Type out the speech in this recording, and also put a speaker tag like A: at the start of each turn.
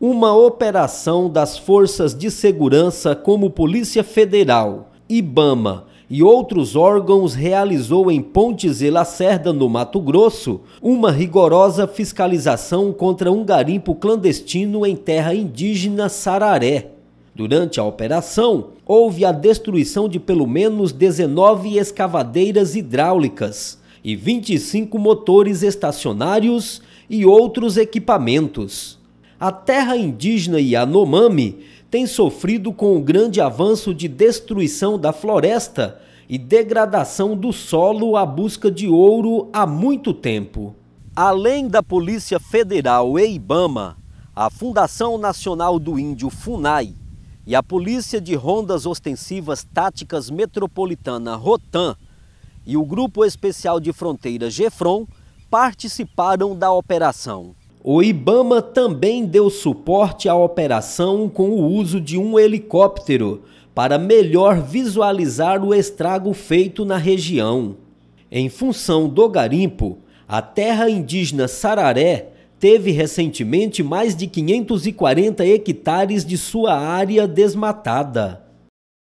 A: Uma operação das forças de segurança, como Polícia Federal, IBAMA e outros órgãos, realizou em Pontes e Lacerda, no Mato Grosso, uma rigorosa fiscalização contra um garimpo clandestino em terra indígena Sararé. Durante a operação, houve a destruição de pelo menos 19 escavadeiras hidráulicas e 25 motores estacionários e outros equipamentos a terra indígena Yanomami tem sofrido com o grande avanço de destruição da floresta e degradação do solo à busca de ouro há muito tempo. Além da Polícia Federal e IBAMA, a Fundação Nacional do Índio FUNAI e a Polícia de Rondas Ostensivas Táticas Metropolitana ROTAN e o Grupo Especial de Fronteira GEFRON participaram da operação. O Ibama também deu suporte à operação com o uso de um helicóptero para melhor visualizar o estrago feito na região. Em função do garimpo, a terra indígena Sararé teve recentemente mais de 540 hectares de sua área desmatada.